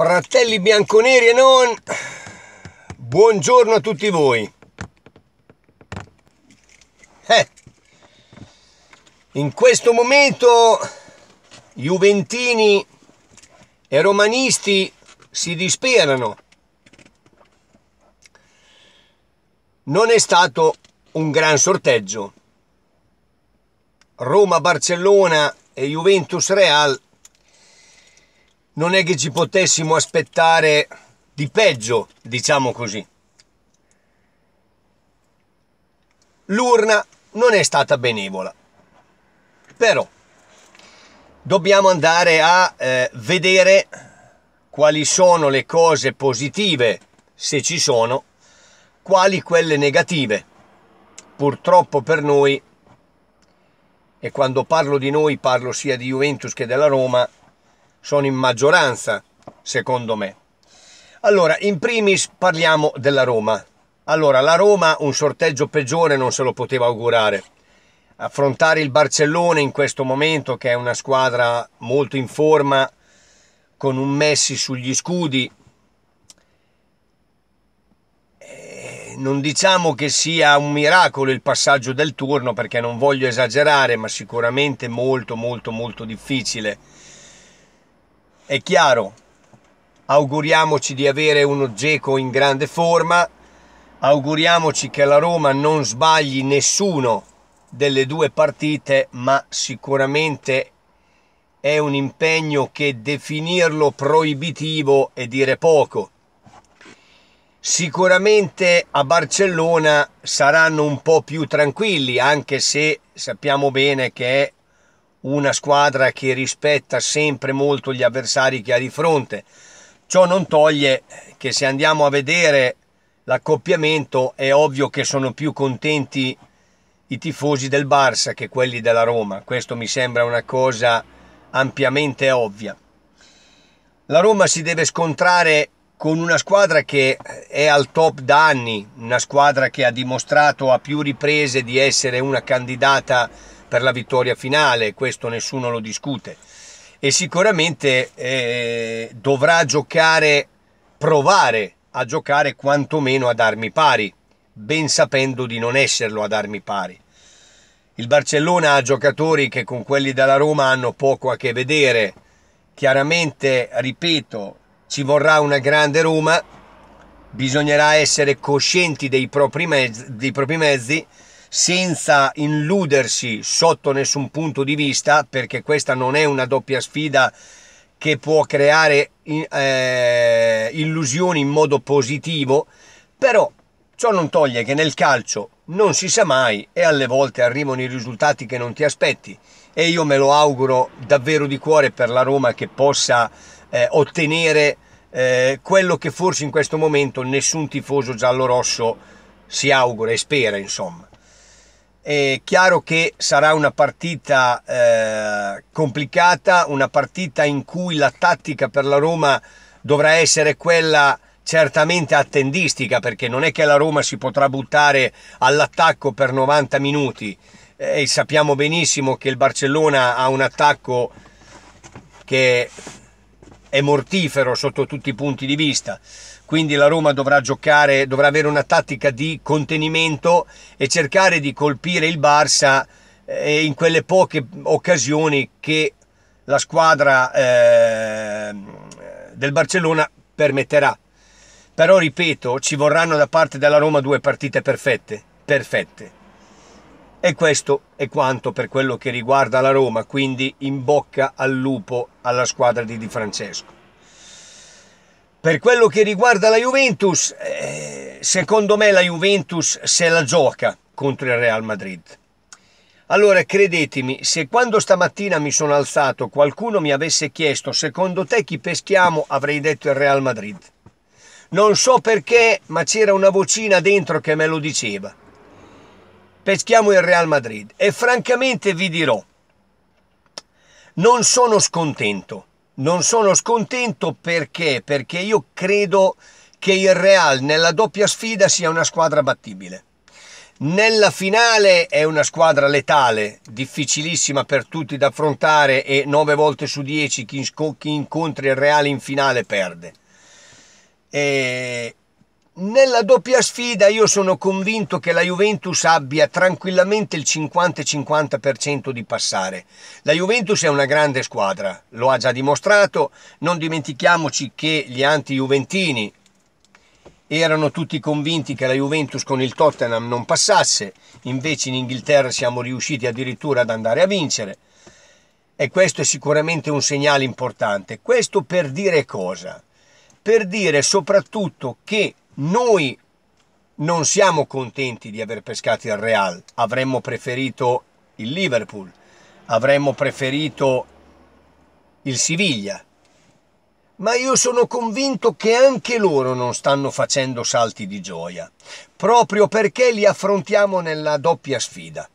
Fratelli bianconeri e non, buongiorno a tutti voi. Eh, in questo momento Juventini e Romanisti si disperano. Non è stato un gran sorteggio. Roma-Barcellona e Juventus-Real non è che ci potessimo aspettare di peggio, diciamo così. L'urna non è stata benevola, però dobbiamo andare a eh, vedere quali sono le cose positive, se ci sono, quali quelle negative. Purtroppo per noi, e quando parlo di noi parlo sia di Juventus che della Roma, sono in maggioranza, secondo me. Allora, in primis parliamo della Roma. Allora, la Roma un sorteggio peggiore non se lo poteva augurare. Affrontare il Barcellona in questo momento, che è una squadra molto in forma, con un Messi sugli scudi, eh, non diciamo che sia un miracolo il passaggio del turno perché non voglio esagerare, ma sicuramente molto molto molto difficile è chiaro, auguriamoci di avere uno Geco in grande forma, auguriamoci che la Roma non sbagli nessuno delle due partite, ma sicuramente è un impegno che definirlo proibitivo è dire poco. Sicuramente a Barcellona saranno un po' più tranquilli, anche se sappiamo bene che è una squadra che rispetta sempre molto gli avversari che ha di fronte. Ciò non toglie che se andiamo a vedere l'accoppiamento è ovvio che sono più contenti i tifosi del Barça che quelli della Roma. Questo mi sembra una cosa ampiamente ovvia. La Roma si deve scontrare con una squadra che è al top da anni, una squadra che ha dimostrato a più riprese di essere una candidata per la vittoria finale, questo nessuno lo discute. E sicuramente eh, dovrà giocare, provare a giocare quantomeno ad armi pari, ben sapendo di non esserlo ad armi pari. Il Barcellona ha giocatori che con quelli della Roma hanno poco a che vedere. Chiaramente, ripeto, ci vorrà una grande Roma, bisognerà essere coscienti dei propri mezzi, dei propri mezzi senza illudersi sotto nessun punto di vista, perché questa non è una doppia sfida che può creare eh, illusioni in modo positivo, però ciò non toglie che nel calcio non si sa mai e alle volte arrivano i risultati che non ti aspetti e io me lo auguro davvero di cuore per la Roma che possa eh, ottenere eh, quello che forse in questo momento nessun tifoso giallorosso si augura e spera, insomma. È chiaro che sarà una partita eh, complicata, una partita in cui la tattica per la Roma dovrà essere quella certamente attendistica, perché non è che la Roma si potrà buttare all'attacco per 90 minuti. Eh, sappiamo benissimo che il Barcellona ha un attacco che è mortifero sotto tutti i punti di vista. Quindi la Roma dovrà giocare, dovrà avere una tattica di contenimento e cercare di colpire il Barça eh, in quelle poche occasioni che la squadra eh, del Barcellona permetterà. Però ripeto, ci vorranno da parte della Roma due partite perfette, perfette. E questo è quanto per quello che riguarda la Roma, quindi in bocca al lupo alla squadra di Di Francesco. Per quello che riguarda la Juventus, eh, secondo me la Juventus se la gioca contro il Real Madrid. Allora credetemi, se quando stamattina mi sono alzato qualcuno mi avesse chiesto secondo te chi peschiamo, avrei detto il Real Madrid. Non so perché, ma c'era una vocina dentro che me lo diceva peschiamo il Real Madrid e francamente vi dirò, non sono scontento, non sono scontento perché? Perché io credo che il Real nella doppia sfida sia una squadra battibile. Nella finale è una squadra letale, difficilissima per tutti da affrontare e 9 volte su 10 chi, incontra il Real in finale perde. E nella doppia sfida io sono convinto che la Juventus abbia tranquillamente il 50-50% di passare. La Juventus è una grande squadra, lo ha già dimostrato, non dimentichiamoci che gli anti-juventini erano tutti convinti che la Juventus con il Tottenham non passasse, invece in Inghilterra siamo riusciti addirittura ad andare a vincere. E questo è sicuramente un segnale importante. Questo per dire cosa? Per dire soprattutto che noi non siamo contenti di aver pescato il Real, avremmo preferito il Liverpool, avremmo preferito il Siviglia, ma io sono convinto che anche loro non stanno facendo salti di gioia, proprio perché li affrontiamo nella doppia sfida.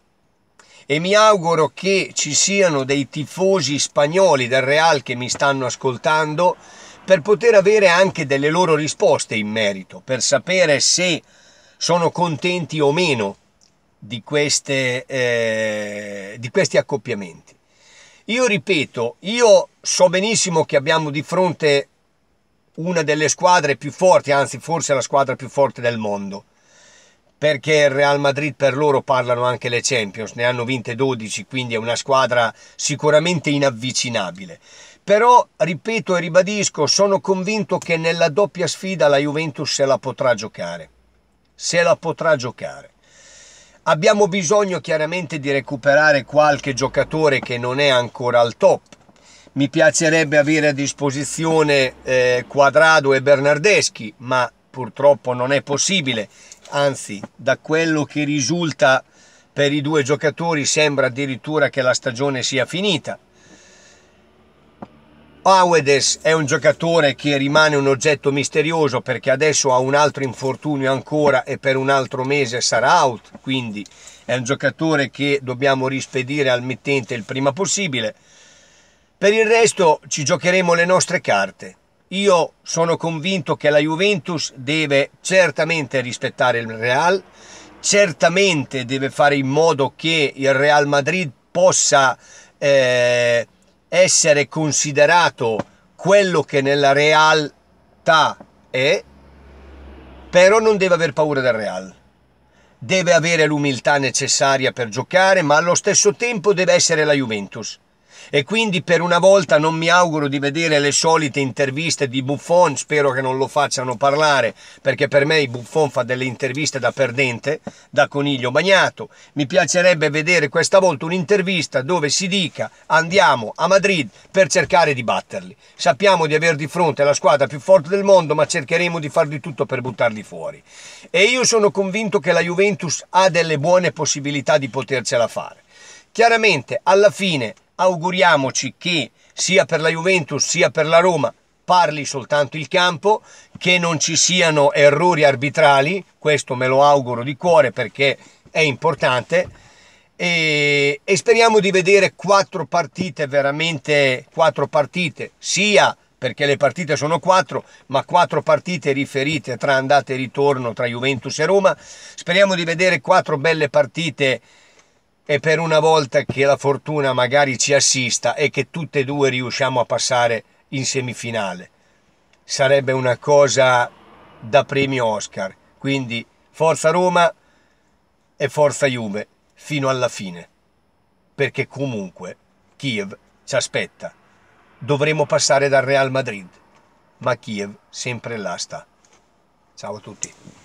E mi auguro che ci siano dei tifosi spagnoli del Real che mi stanno ascoltando per poter avere anche delle loro risposte in merito, per sapere se sono contenti o meno di, queste, eh, di questi accoppiamenti. Io ripeto, io so benissimo che abbiamo di fronte una delle squadre più forti, anzi forse la squadra più forte del mondo, perché il Real Madrid per loro parlano anche le Champions, ne hanno vinte 12, quindi è una squadra sicuramente inavvicinabile. Però, ripeto e ribadisco, sono convinto che nella doppia sfida la Juventus se la potrà giocare. Se la potrà giocare. Abbiamo bisogno chiaramente di recuperare qualche giocatore che non è ancora al top. Mi piacerebbe avere a disposizione eh, Quadrado e Bernardeschi, ma purtroppo non è possibile. Anzi, da quello che risulta per i due giocatori sembra addirittura che la stagione sia finita. Awedes è un giocatore che rimane un oggetto misterioso perché adesso ha un altro infortunio ancora e per un altro mese sarà out, quindi è un giocatore che dobbiamo rispedire al mittente il prima possibile. Per il resto ci giocheremo le nostre carte. Io sono convinto che la Juventus deve certamente rispettare il Real, certamente deve fare in modo che il Real Madrid possa eh, essere considerato quello che nella realtà è, però non deve aver paura del Real. Deve avere l'umiltà necessaria per giocare, ma allo stesso tempo deve essere la Juventus e quindi per una volta non mi auguro di vedere le solite interviste di Buffon, spero che non lo facciano parlare perché per me Buffon fa delle interviste da perdente, da coniglio bagnato, mi piacerebbe vedere questa volta un'intervista dove si dica andiamo a Madrid per cercare di batterli, sappiamo di aver di fronte la squadra più forte del mondo ma cercheremo di far di tutto per buttarli fuori e io sono convinto che la Juventus ha delle buone possibilità di potercela fare. Chiaramente alla fine auguriamoci che sia per la Juventus sia per la Roma parli soltanto il campo, che non ci siano errori arbitrali, questo me lo auguro di cuore perché è importante, e, e speriamo di vedere quattro partite, veramente quattro partite, sia perché le partite sono quattro, ma quattro partite riferite tra andata e ritorno tra Juventus e Roma. Speriamo di vedere quattro belle partite e per una volta che la fortuna magari ci assista e che tutte e due riusciamo a passare in semifinale. Sarebbe una cosa da premio Oscar. Quindi forza Roma e forza Juve fino alla fine. Perché comunque Kiev ci aspetta. Dovremo passare dal Real Madrid, ma Kiev sempre là sta. Ciao a tutti.